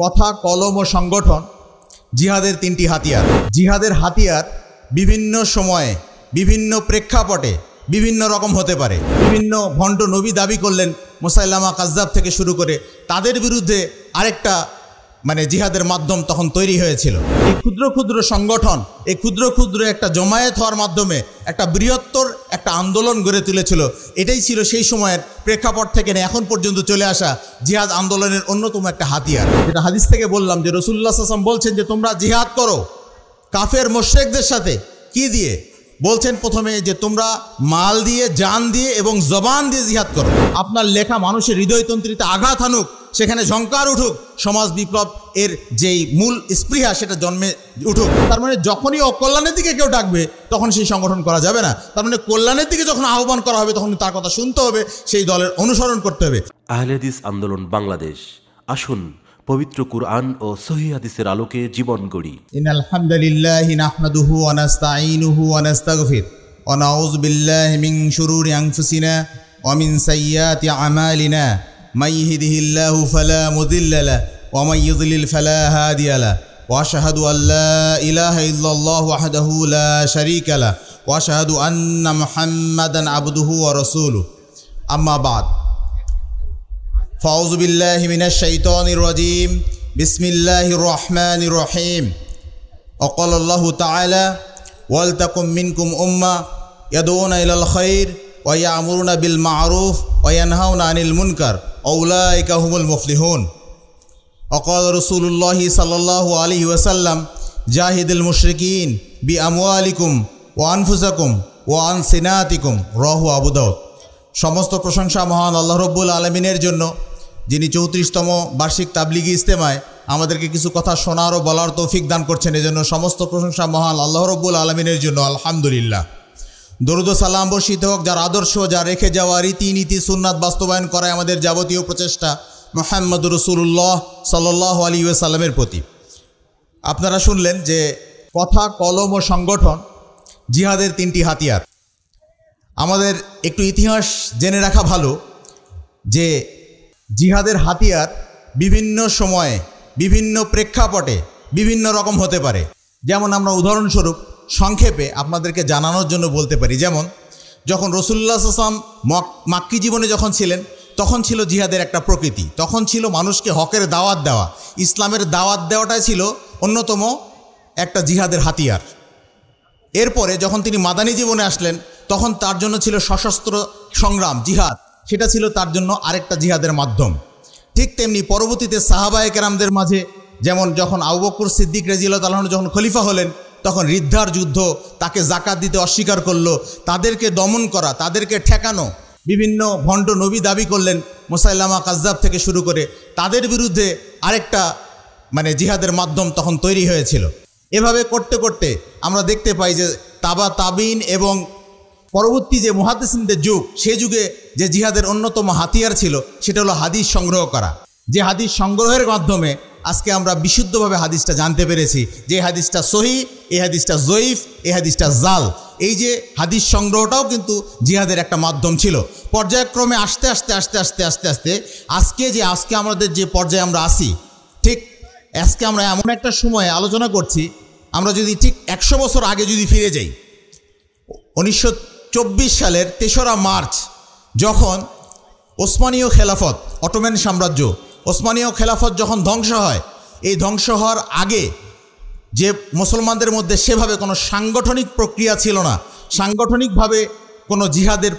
কথা কলম ও সংগঠন জিহাদের তিনটি হাতিয়ার জিহাদের হাতিয়ার বিভিন্ন সময়ে বিভিন্ন প্রেক্ষাপটে বিভিন্ন রকম হতে পারে বিভিন্ন ভণ্ড নবী দাবি করলেন মোসাইলামা কাজদাব থেকে শুরু করে তাদের বিরুদ্ধে আরেকটা মানে জিহাদের মাধ্যম তখন তৈরি হয়েছিল এই ক্ষুদ্র ক্ষুদ্র সংগঠন এই ক্ষুদ্র ক্ষুদ্র একটা জমায়েত হওয়ার মাধ্যমে একটা বৃহত্তর একটা আন্দোলন গড়ে তুলেছিল এটাই ছিল সেই সময়ের প্রেক্ষাপট থেকে না এখন পর্যন্ত চলে আসা জিহাদ আন্দোলনের অন্যতম একটা হাতিয়ার যেটা হাদিস থেকে বললাম যে রসুল্লাহ বলছেন যে তোমরা জিহাদ করো কাফের মোশেকদের সাথে কি দিয়ে বলছেন প্রথমে যে তোমরা মাল দিয়ে জান দিয়ে এবং জবান দিয়ে জিহাদ করো আপনার লেখা মানুষের হৃদয়তন্ত্রীতে আঘাত হানুক সেখানে ঝঙ্কার উঠুক সমাজ বিপ্লব এর যেই মূল স্পৃহা সেটা জন্মে উঠুক তার মানে যখনই অকল্যাণের দিকে কেউ ডাকবে তখন সেই সংগঠন করা যাবে না তার মানে কল্যাণের দিকে যখন আহ্বান করা হবে তখন তার কথা শুনতে হবে সেই দলের অনুসরণ করতে হবে আহলেদিস আন্দোলন বাংলাদেশ আসুন পবিত্র কুরআন ও সহি হাদিসের আলোকে জীবন গড়ি ইনাল হামদুলিল্লাহ নাহমাদুহু ওয়া নাস্তাঈনুহু ওয়া নাস্তাগফির ওয়া নাউযু বিল্লাহি মিন শুরুরি আনফুসিনা ওয়া মিন সাইয়্যাতি আমালিনা من يهده الله فلا مذل له ومن يضلل فلا هادي له واشهد ان لا اله الا الله وحده لا شريك له واشهد ان محمدا عبده ورسوله اما بعد فاعوذ بالله من الشيطان الرجيم بسم الله الرحمن الرحيم وقال الله تعالى ولتكن منكم امه يدعون الى الخير ويامرون بالمعروف وينهون عن المنكر অউলাই কাহুমুল মুফলিহুন অকল রসুল্লাহি সাল্লাহ আলী ওয়াসাল্লাম জাহিদুল মুশরিকিন বি আমিকুম ও আনফুসাকুম ও আন সিনাতিকুম রহু আবুদ সমস্ত প্রশংসা মহান আল্লাহ রব্বুল আলমিনের জন্য যিনি চৌত্রিশতম বার্ষিক তাবলিগি ইস্তেমায় আমাদেরকে কিছু কথা শোনার ও বলার তৌফিক দান করছেন এজন্য সমস্ত প্রশংসা মহান আল্লাহ রব্বুল আলমিনের জন্য আলহামদুলিল্লাহ দরুদ সালাম বর্ষিত হোক যার আদর্শ যা রেখে যাওয়া রীতিনীতি সুন্নাত বাস্তবায়ন করায় আমাদের যাবতীয় প্রচেষ্টা মোহাম্মদ রসুল্লাহ সাল্লাহ আলী সাল্লামের প্রতি আপনারা শুনলেন যে কথা কলম ও সংগঠন জিহাদের তিনটি হাতিয়ার আমাদের একটু ইতিহাস জেনে রাখা ভালো যে জিহাদের হাতিয়ার বিভিন্ন সময়ে বিভিন্ন প্রেক্ষাপটে বিভিন্ন রকম হতে পারে যেমন আমরা উদাহরণস্বরূপ সংক্ষেপে আপনাদেরকে জানানোর জন্য বলতে পারি যেমন যখন রসুল্লা আসলাম মক মাক্কি জীবনে যখন ছিলেন তখন ছিল জিহাদের একটা প্রকৃতি তখন ছিল মানুষকে হকের দাওয়াত দেওয়া ইসলামের দাওয়াত দেওয়াটাই ছিল অন্যতম একটা জিহাদের হাতিয়ার এরপরে যখন তিনি মাদানী জীবনে আসলেন তখন তার জন্য ছিল সশস্ত্র সংগ্রাম জিহাদ সেটা ছিল তার জন্য আরেকটা জিহাদের মাধ্যম ঠিক তেমনি পরবর্তীতে সাহাবায়কেরামদের মাঝে যেমন যখন আউবকুর সিদ্দিক রেজিল্লা তালন যখন খলিফা হলেন তখন ঋদ্ধার যুদ্ধ তাকে জাকাত দিতে অস্বীকার করলো তাদেরকে দমন করা তাদেরকে ঠেকানো বিভিন্ন ভণ্ড নবী দাবি করলেন মোসাইল্লামা কাজদাব থেকে শুরু করে তাদের বিরুদ্ধে আরেকটা মানে জিহাদের মাধ্যম তখন তৈরি হয়েছিল এভাবে করতে করতে আমরা দেখতে পাই যে তাবা তাবিন এবং পরবর্তী যে মুহাদিসিনদের যুগ সে যুগে যে জিহাদের অন্যতম হাতিয়ার ছিল সেটা হলো হাদিস সংগ্রহ করা যে হাদিস সংগ্রহের মাধ্যমে আজকে আমরা বিশুদ্ধভাবে হাদিসটা জানতে পেরেছি যে হাদিসটা সহি এই হাদিসটা জয়ীফ এই হাদিসটা জাল এই যে হাদিস সংগ্রহটাও কিন্তু জিহাদের একটা মাধ্যম ছিল পর্যায়ক্রমে আস্তে আস্তে আস্তে আস্তে আস্তে আস্তে আজকে যে আজকে আমাদের যে পর্যায়ে আমরা আসি ঠিক আজকে আমরা এমন একটা সময়ে আলোচনা করছি আমরা যদি ঠিক একশো বছর আগে যদি ফিরে যাই উনিশশো সালের তেসরা মার্চ যখন ওসমানীয় খেলাফত অটোম্যান সাম্রাজ্য ওসমানীয় খেলাফত যখন ধ্বংস হয় এই ধ্বংস হওয়ার আগে যে মুসলমানদের মধ্যে সেভাবে কোনো সাংগঠনিক প্রক্রিয়া ছিল না সাংগঠনিকভাবে কোনো জিহাদের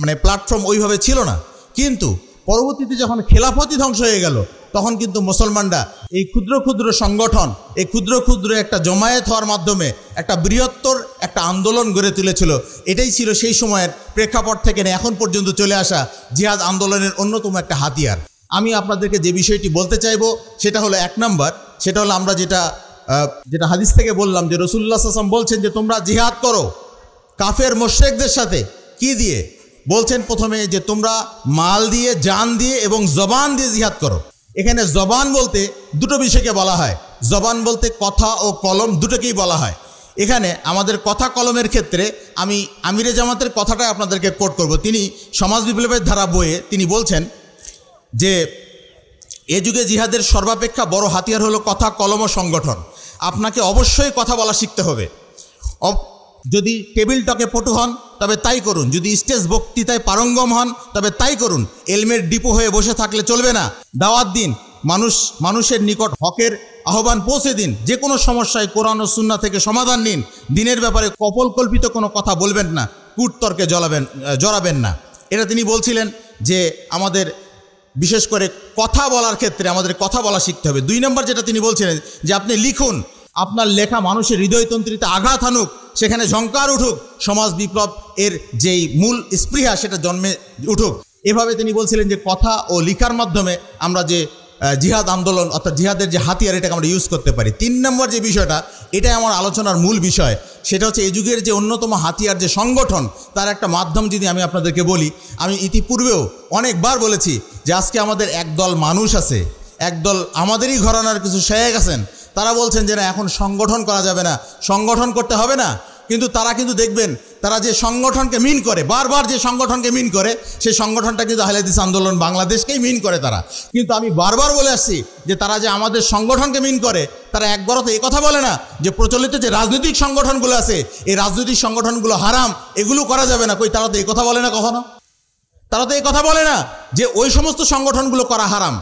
মানে প্ল্যাটফর্ম ওইভাবে ছিল না কিন্তু পরবর্তীতে যখন খেলাফতই ধ্বংস হয়ে গেল তখন কিন্তু মুসলমানরা এই ক্ষুদ্র ক্ষুদ্র সংগঠন এই ক্ষুদ্র ক্ষুদ্র একটা জমায়েত হওয়ার মাধ্যমে একটা বৃহত্তর একটা আন্দোলন গড়ে তুলেছিল এটাই ছিল সেই সময়ের প্রেক্ষাপট থেকে এখন পর্যন্ত চলে আসা জিহাদ আন্দোলনের অন্যতম একটা হাতিয়ার আমি আপনাদেরকে যে বিষয়টি বলতে চাইব সেটা হলো এক নাম্বার সেটা হলো আমরা যেটা যেটা হাদিস থেকে বললাম যে রসুল্লা সাসম বলছেন যে তোমরা জিহাদ করো কাফের মোশেকদের সাথে কি দিয়ে বলছেন প্রথমে যে তোমরা মাল দিয়ে জান দিয়ে এবং জবান দিয়ে জিহাদ করো এখানে জবান বলতে দুটো বিষয়কে বলা হয় জবান বলতে কথা ও কলম দুটোকেই বলা হয় এখানে আমাদের কথা কলমের ক্ষেত্রে আমি আমিরে জামাতের কথাটাই আপনাদেরকে কোট করব তিনি সমাজ বিপ্লবের ধারা বইয়ে তিনি বলছেন যে এ যুগে জিহাদের সর্বাপেক্ষা বড় হাতিয়ার হলো কথা কলম সংগঠন আপনাকে অবশ্যই কথা বলা শিখতে হবে যদি টেবিল টকে পটু হন তবে তাই করুন যদি স্টেজ বক্তৃতায় পারঙ্গম হন তবে তাই করুন এলমের ডিপো হয়ে বসে থাকলে চলবে না দাওয়াত দিন মানুষ মানুষের নিকট হকের আহ্বান পৌঁছে দিন যে কোনো সমস্যায় কোরআন ও সুন্না থেকে সমাধান নিন দিনের ব্যাপারে কপলকল্পিত কোনো কথা বলবেন না কূটতর্কে জ্বলাবেন জড়াবেন না এটা তিনি বলছিলেন যে আমাদের বিশেষ করে কথা বলার ক্ষেত্রে আমাদের কথা বলা শিখতে হবে দুই নম্বর যেটা তিনি বলছিলেন যে আপনি লিখুন আপনার লেখা মানুষের হৃদয়তন্ত্রীতে আঘাত হানুক সেখানে ঝঙ্কার উঠুক সমাজ বিপ্লব এর যেই মূল স্পৃহা সেটা জন্মে উঠুক এভাবে তিনি বলছিলেন যে কথা ও লিখার মাধ্যমে আমরা যে জিহাদ আন্দোলন অর্থাৎ জিহাদের যে হাতিয়ার এটাকে আমরা ইউজ করতে পারি তিন নম্বর যে বিষয়টা এটাই আমার আলোচনার মূল বিষয় সেটা হচ্ছে এই যুগের যে অন্যতম হাতিয়ার যে সংগঠন তার একটা মাধ্যম যদি আমি আপনাদেরকে বলি আমি ইতিপূর্বেও অনেকবার বলেছি যে আজকে আমাদের একদল মানুষ আছে একদল আমাদেরই ঘরানার কিছু শেখ আছেন তারা বলছেন যে না এখন সংগঠন করা যাবে না সংগঠন করতে হবে না কিন্তু তারা কিন্তু দেখবেন তারা যে সংগঠনকে মিন করে বারবার যে সংগঠনকে মিন করে সেই সংগঠনটা কিন্তু আহলেদিস আন্দোলন বাংলাদেশকেই মিন করে তারা কিন্তু আমি বারবার বলে আসছি যে তারা যে আমাদের সংগঠনকে মিন করে তারা একবারও তো কথা বলে না যে প্রচলিত যে রাজনৈতিক সংগঠনগুলো আছে এই রাজনৈতিক সংগঠনগুলো হারাম এগুলো করা যাবে না কই তারা তো কথা বলে না কখনো তারা তো কথা বলে না যে ওই সমস্ত সংগঠনগুলো করা হারাম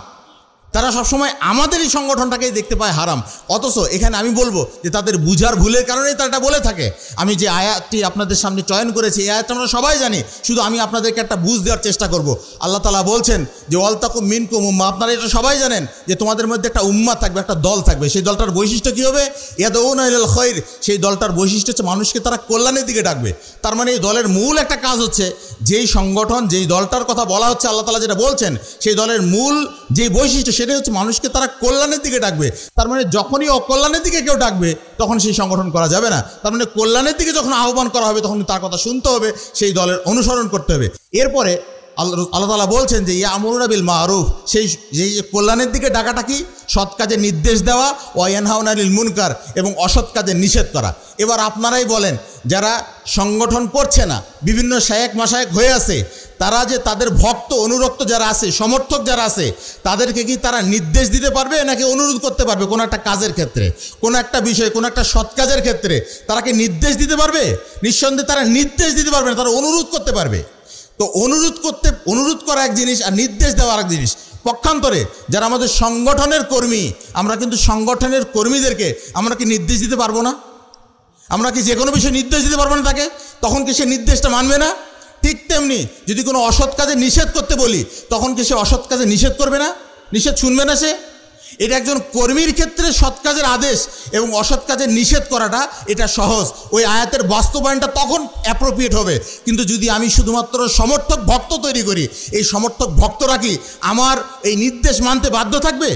তারা সবসময় আমাদেরই সংগঠনটাকেই দেখতে পায় হারাম অথচ এখানে আমি বলবো যে তাদের বুঝার ভুলের কারণেই তারা এটা বলে থাকে আমি যে আয়াতটি আপনাদের সামনে চয়ন করেছি এই আয়াতটা আমরা সবাই জানি শুধু আমি আপনাদেরকে একটা বুঝ দেওয়ার চেষ্টা করব আল্লাহ তালা বলছেন যে অলতাকু মিনকুম উম্মা আপনারা এটা সবাই জানেন যে তোমাদের মধ্যে একটা উম্মা থাকবে একটা দল থাকবে সেই দলটার বৈশিষ্ট্য কী হবে ইয়াদ ওনাইল খৈর সেই দলটার বৈশিষ্ট্য হচ্ছে মানুষকে তারা কল্যাণের দিকে ডাকবে তার মানে এই দলের মূল একটা কাজ হচ্ছে যেই সংগঠন যেই দলটার কথা বলা হচ্ছে আল্লাহ তালা যেটা বলছেন সেই দলের মূল যেই বৈশিষ্ট্য সেটাই হচ্ছে মানুষকে তারা কল্যাণের দিকে ডাকবে তার মানে যখনই অকল্যাণের দিকে কেউ ডাকবে তখন সেই সংগঠন করা যাবে না তার মানে কল্যাণের দিকে যখন আহ্বান করা হবে তখন তার কথা শুনতে হবে সেই দলের অনুসরণ করতে হবে এরপরে আল্লাহ তালা বলছেন যে ইয়া আমরুনা বিল মারুফ সেই যেই কল্যাণের দিকে ডাকাটা কি সৎ কাজে নির্দেশ দেওয়া ওয়ানহাউনারিল মুনকার এবং অসৎ কাজে নিষেধ করা এবার আপনারাই বলেন যারা সংগঠন করছে না বিভিন্ন শায়েক মাসায়েক হয়ে আছে তারা যে তাদের ভক্ত অনুরক্ত যারা আছে সমর্থক যারা আছে তাদেরকে কি তারা নির্দেশ দিতে পারবে নাকি অনুরোধ করতে পারবে কোনো একটা কাজের ক্ষেত্রে কোনো একটা বিষয়ে কোনো একটা সৎ কাজের ক্ষেত্রে তারা কি নির্দেশ দিতে পারবে নিঃসন্দেহে তারা নির্দেশ দিতে পারবে না তারা অনুরোধ করতে পারবে তো অনুরোধ করতে অনুরোধ করা এক জিনিস আর নির্দেশ দেওয়া এক জিনিস পক্ষান্তরে যারা আমাদের সংগঠনের কর্মী আমরা কিন্তু সংগঠনের কর্মীদেরকে আমরা কি নির্দেশ দিতে পারবো না আমরা কি যে কোনো বিষয়ে নির্দেশ দিতে পারবো না তাকে তখন কি সে নির্দেশটা মানবে না ঠিক তেমনি যদি কোনো অসৎ কাজে নিষেধ করতে বলি তখন কি সে অসৎ কাজে নিষেধ করবে না নিষেধ শুনবে না সে এটা একজন কর্মীর ক্ষেত্রে সৎ কাজের আদেশ এবং অসৎ কাজের নিষেধ করাটা এটা সহজ ওই আয়াতের বাস্তবায়নটা তখন অ্যাপ্রোপ্রিয়েট হবে কিন্তু যদি আমি শুধুমাত্র সমর্থক ভক্ত তৈরি করি এই সমর্থক ভক্তরা কি আমার এই নির্দেশ মানতে বাধ্য থাকবে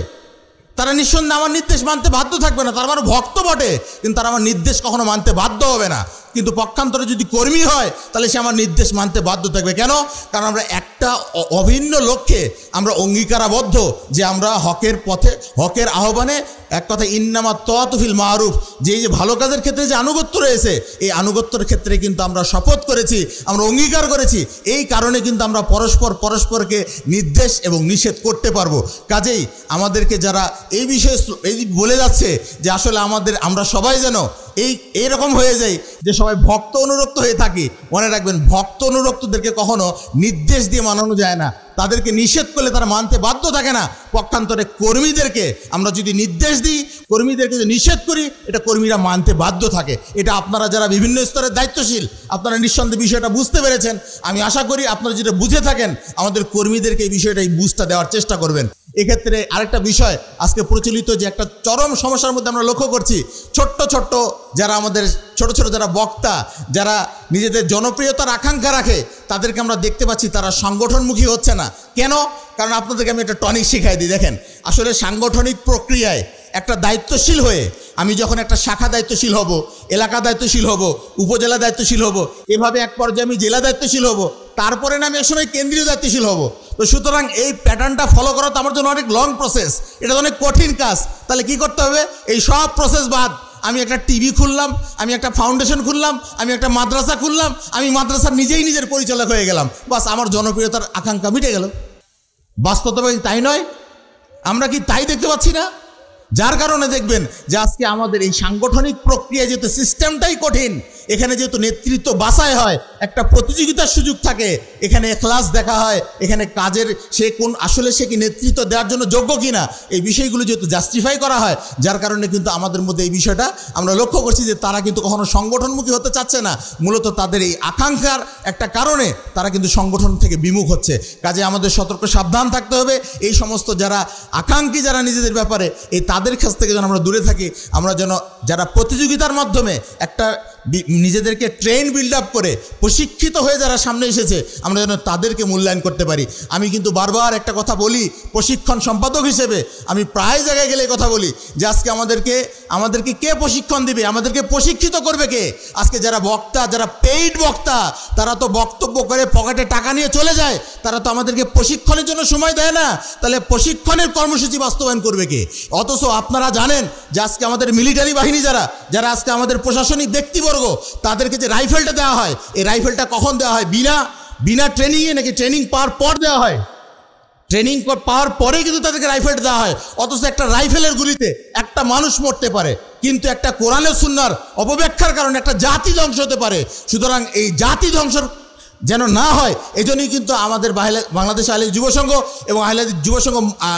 তারা নিঃসন্দেহে আমার নির্দেশ মানতে বাধ্য থাকবে না তারা আমার ভক্ত বটে কিন্তু তারা আমার নির্দেশ কখনো মানতে বাধ্য হবে না কিন্তু পক্ষান্তরে যদি কর্মী হয় তাহলে সে আমার নির্দেশ মানতে বাধ্য থাকবে কেন কারণ আমরা একটা অভিন্ন লক্ষ্যে আমরা অঙ্গীকারাবদ্ধ যে আমরা হকের পথে হকের আহ্বানে এক কথা ইন্নামা তফিল মাহরুফ যে যে ভালো কাজের ক্ষেত্রে যে আনুগত্য রয়েছে এই আনুগত্যর ক্ষেত্রে কিন্তু আমরা শপথ করেছি আমরা অঙ্গীকার করেছি এই কারণে কিন্তু আমরা পরস্পর পরস্পরকে নির্দেশ এবং নিষেধ করতে পারবো কাজেই আমাদেরকে যারা এই বিষয়ে এই বলে যাচ্ছে যে আসলে আমাদের আমরা সবাই যেন এই এরকম হয়ে যায় যে সবাই ভক্ত অনুরক্ত হয়ে থাকে মনে রাখবেন ভক্ত অনুরক্তদেরকে কখনো নির্দেশ দিয়ে মানানো যায় না তাদেরকে নিষেধ করলে তারা মানতে বাধ্য থাকে না পক্ষান্তরে কর্মীদেরকে আমরা যদি নির্দেশ দিই কর্মীদেরকে যদি নিষেধ করি এটা কর্মীরা মানতে বাধ্য থাকে এটা আপনারা যারা বিভিন্ন স্তরের দায়িত্বশীল আপনারা নিঃসন্দেহে বিষয়টা বুঝতে পেরেছেন আমি আশা করি আপনারা যেটা বুঝে থাকেন আমাদের কর্মীদেরকে এই বিষয়টা এই বুঝটা দেওয়ার চেষ্টা করবেন এক্ষেত্রে আরেকটা বিষয় আজকে প্রচলিত যে একটা চরম সমস্যার মধ্যে আমরা লক্ষ্য করছি ছোট্ট ছোট্ট যারা আমাদের ছোট ছোট যারা বক্তা যারা নিজেদের জনপ্রিয়তার আকাঙ্ক্ষা রাখে তাদেরকে আমরা দেখতে পাচ্ছি তারা সংগঠনমুখী হচ্ছে না কেন কারণ আপনাদেরকে আমি একটা টনিক শিখাই দিই দেখেন আসলে সাংগঠনিক প্রক্রিয়ায় একটা দায়িত্বশীল হয়ে আমি যখন একটা শাখা দায়িত্বশীল হব এলাকা দায়িত্বশীল হব উপজেলা দায়িত্বশীল হব এভাবে এক পর্যায়ে আমি জেলা দায়িত্বশীল হব তারপরে না আমি এক সময় কেন্দ্রীয় দায়িত্বশীল হব তো সুতরাং এই প্যাটার্নটা ফলো করা তো আমার জন্য অনেক লং প্রসেস এটা অনেক কঠিন কাজ তাহলে কি করতে হবে এই সব প্রসেস বাদ আমি একটা টিভি খুললাম আমি একটা ফাউন্ডেশন খুললাম আমি একটা মাদ্রাসা খুললাম আমি মাদ্রাসা নিজেই নিজের পরিচালক হয়ে গেলাম বাস আমার জনপ্রিয়তার আকাঙ্ক্ষা মিটে গেল বাস্তবে তাই নয় আমরা কি তাই দেখতে পাচ্ছি না যার কারণে দেখবেন যে আজকে আমাদের এই সাংগঠনিক প্রক্রিয়া যেতে সিস্টেমটাই কঠিন এখানে যেহেতু নেতৃত্ব বাসায় হয় একটা প্রতিযোগিতার সুযোগ থাকে এখানে ক্লাস দেখা হয় এখানে কাজের সে কোন আসলে সে কি নেতৃত্ব দেওয়ার জন্য যোগ্য কিনা এই বিষয়গুলো যেহেতু জাস্টিফাই করা হয় যার কারণে কিন্তু আমাদের মধ্যে এই বিষয়টা আমরা লক্ষ্য করছি যে তারা কিন্তু কখনো সংগঠনমুখী হতে চাচ্ছে না মূলত তাদের এই আকাঙ্ক্ষার একটা কারণে তারা কিন্তু সংগঠন থেকে বিমুখ হচ্ছে কাজে আমাদের সতর্ক সাবধান থাকতে হবে এই সমস্ত যারা আকাঙ্ক্ষী যারা নিজেদের ব্যাপারে এই তাদের কাছ থেকে যেন আমরা দূরে থাকি আমরা যেন যারা প্রতিযোগিতার মাধ্যমে একটা নিজেদেরকে ট্রেন বিল্ড আপ করে প্রশিক্ষিত হয়ে যারা সামনে এসেছে আমরা যেন তাদেরকে মূল্যায়ন করতে পারি আমি কিন্তু বারবার একটা কথা বলি প্রশিক্ষণ সম্পাদক হিসেবে আমি প্রায় জায়গায় গেলে কথা বলি যে আজকে আমাদেরকে আমাদেরকে কে প্রশিক্ষণ দিবে আমাদেরকে প্রশিক্ষিত করবে কে আজকে যারা বক্তা যারা পেইড বক্তা তারা তো বক্তব্য করে পকেটে টাকা নিয়ে চলে যায় তারা তো আমাদেরকে প্রশিক্ষণের জন্য সময় দেয় না তাহলে প্রশিক্ষণের কর্মসূচি বাস্তবায়ন করবে কে অথচ আপনারা জানেন যে আজকে আমাদের মিলিটারি বাহিনী যারা যারা আজকে আমাদের প্রশাসনিক ব্যক্তিবর্গ বর্গ তাদেরকে যে রাইফেলটা দেওয়া হয় এই রাইফেলটা কখন দেওয়া হয় বিনা বিনা ট্রেনিংয়ে নাকি ট্রেনিং পাওয়ার পর দেওয়া হয় ট্রেনিং পাওয়ার পরে কিন্তু তাদেরকে রাইফেলটা দেওয়া হয় অথচ একটা রাইফেলের গুলিতে একটা মানুষ মরতে পারে কিন্তু একটা কোরআনের সুন্নার অপব্যাখ্যার কারণে একটা জাতি ধ্বংস হতে পারে সুতরাং এই জাতি ধ্বংসের যেন না হয় এজন্যই কিন্তু আমাদের বাংলাদেশ আহলে যুবসংঘ এবং আহলেদ যুবসংঘ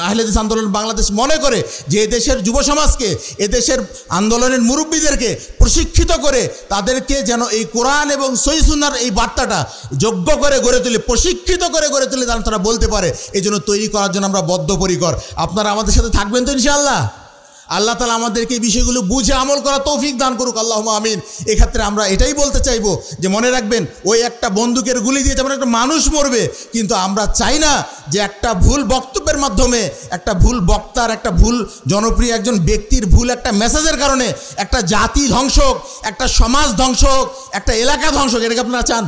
আহলেদিস আন্দোলন বাংলাদেশ মনে করে যে এদেশের যুব সমাজকে এদেশের আন্দোলনের মুরব্বীদেরকে প্রশিক্ষিত করে তাদেরকে যেন এই কোরআন এবং সহিসুন্নার এই বার্তাটা যোগ্য করে গড়ে তুলে প্রশিক্ষিত করে গড়ে তুলে যেন তারা বলতে পারে এই জন্য তৈরি করার জন্য আমরা বদ্ধপরিকর আপনারা আমাদের সাথে থাকবেন তো ইনশাআল্লাহ আল্লাহ তালা আমাদেরকে এই বিষয়গুলো বুঝে আমল করা তৌফিক দান করুক আল্লাহ আমিন এক্ষেত্রে আমরা এটাই বলতে চাইবো যে মনে রাখবেন ওই একটা বন্দুকের গুলি দিয়ে যেমন একটা মানুষ মরবে কিন্তু আমরা চাই না যে একটা ভুল বক্তব্যের মাধ্যমে একটা ভুল বক্তার একটা ভুল জনপ্রিয় একজন ব্যক্তির ভুল একটা মেসেজের কারণে একটা জাতি ধ্বংসক একটা সমাজ ধ্বংসক একটা এলাকা ধ্বংসক এটাকে আপনারা চান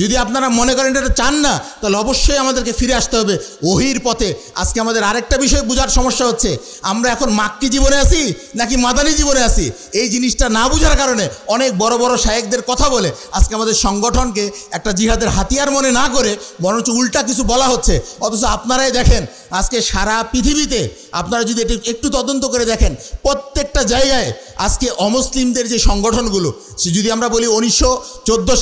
যদি আপনারা মনে করেন এটা চান না তাহলে অবশ্যই আমাদেরকে ফিরে আসতে হবে ওহির পথে আজকে আমাদের আরেকটা বিষয় বোঝার সমস্যা হচ্ছে আমরা এখন মাক্কি জীবনে আছি নাকি মাদানি জীবনে আছি এই জিনিসটা না বোঝার কারণে অনেক বড় বড় শায়েকদের কথা বলে আজকে আমাদের সংগঠনকে একটা জিহাদের হাতিয়ার মনে না করে বরঞ্চ উল্টা কিছু বলা হচ্ছে অথচ আপনারাই দেখেন আজকে সারা পৃথিবীতে আপনারা যদি এটি একটু তদন্ত করে দেখেন প্রত্যেকটা জায়গায় আজকে অমুসলিমদের যে সংগঠনগুলো যদি আমরা বলি উনিশশো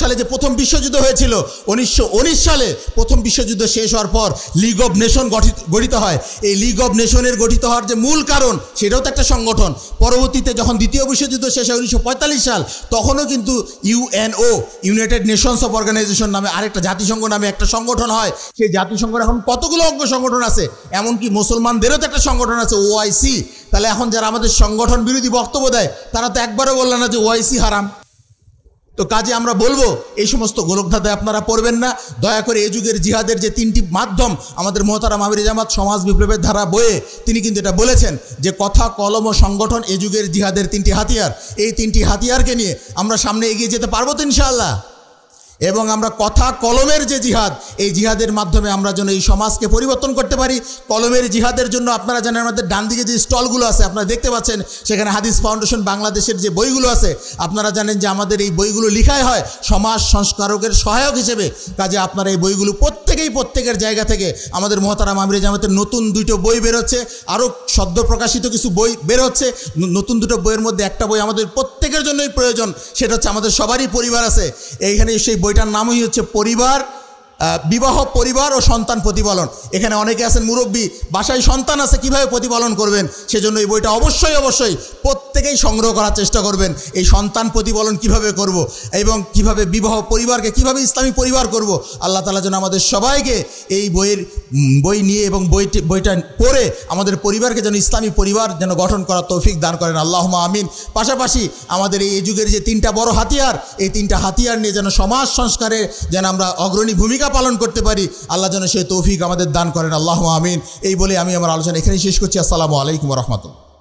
সালে যে প্রথম বিশ্বযুদ্ধ হয়েছে হয়েছিল উনিশশো সালে প্রথম বিশ্বযুদ্ধ শেষ হওয়ার পর লিগ অব নেশন গঠিত গঠিত হয় এই লিগ অব নেশনের গঠিত হওয়ার যে মূল কারণ সেটাও তো একটা সংগঠন পরবর্তীতে যখন দ্বিতীয় বিশ্বযুদ্ধ শেষ হয় উনিশশো সাল তখনও কিন্তু UNO United Nations of organization নামে আরেকটা জাতিসংঘ নামে একটা সংগঠন হয় সেই জাতিসংঘ এখন কতগুলো অঙ্গ সংগঠন আছে এমনকি মুসলমানদেরও তো একটা সংগঠন আছে ওআইসি তাহলে এখন যারা আমাদের সংগঠন বিরোধী বক্তব্য দেয় তারা তো একবারও বললেন না যে ওআইসি হারাম তো কাজে আমরা বলবো এই সমস্ত গোলকধাতায় আপনারা পড়বেন না দয়া করে এ যুগের জিহাদের যে তিনটি মাধ্যম আমাদের মোহতারা মাহির জামাত সমাজ বিপ্লবের ধারা বয়ে তিনি কিন্তু এটা বলেছেন যে কথা কলম ও সংগঠন এ যুগের জিহাদের তিনটি হাতিয়ার এই তিনটি হাতিয়ারকে নিয়ে আমরা সামনে এগিয়ে যেতে পারবো তো ইনশাআল্লাহ এবং আমরা কথা কলমের যে জিহাদ এই জিহাদের মাধ্যমে আমরা যেন এই সমাজকে পরিবর্তন করতে পারি কলমের জিহাদের জন্য আপনারা জানেন আমাদের ডান দিকে যে স্টলগুলো আছে আপনারা দেখতে পাচ্ছেন সেখানে হাদিস ফাউন্ডেশন বাংলাদেশের যে বইগুলো আছে আপনারা জানেন যে আমাদের এই বইগুলো লিখাই হয় সমাজ সংস্কারকের সহায়ক হিসেবে কাজে আপনারা এই বইগুলো প্রত্যেকেই প্রত্যেকের জায়গা থেকে আমাদের মহতারা মামির জামাতের নতুন দুটো বই বেরোচ্ছে আরও সদ্য প্রকাশিত কিছু বই বেরোচ্ছে নতুন দুটো বইয়ের মধ্যে একটা বই আমাদের প্রত্যেকের জন্যই প্রয়োজন সেটা হচ্ছে আমাদের সবারই পরিবার আছে এইখানে সেই বই বইটার নামই হচ্ছে পরিবার বিবাহ পরিবার ও সন্তান প্রতিপালন এখানে অনেকে আছেন মুরব্বী বাসায় সন্তান আছে কিভাবে প্রতিপালন করবেন সেজন্য এই বইটা অবশ্যই অবশ্যই প্রত্যেকেই সংগ্রহ করার চেষ্টা করবেন এই সন্তান প্রতিপালন কিভাবে করব। এবং কিভাবে বিবাহ পরিবারকে কিভাবে ইসলামী পরিবার করব। আল্লাহ তালা যেন আমাদের সবাইকে এই বইয়ের বই নিয়ে এবং বইটি বইটা পড়ে আমাদের পরিবারকে যেন ইসলামী পরিবার যেন গঠন করার তৌফিক দান করেন আল্লাহ আমিন পাশাপাশি আমাদের এই যুগের যে তিনটা বড় হাতিয়ার এই তিনটা হাতিয়ার নিয়ে যেন সমাজ সংস্কারে যেন আমরা অগ্রণী ভূমিকা পালন করতে পারি আল্লাহ যেন সেই তৌফিক আমাদের দান করেন আল্লাহ আমিন এই বলে আমি আমার আলোচনা এখানেই শেষ করছি আসসালামু আলাইকুম রহমতুল্লাহ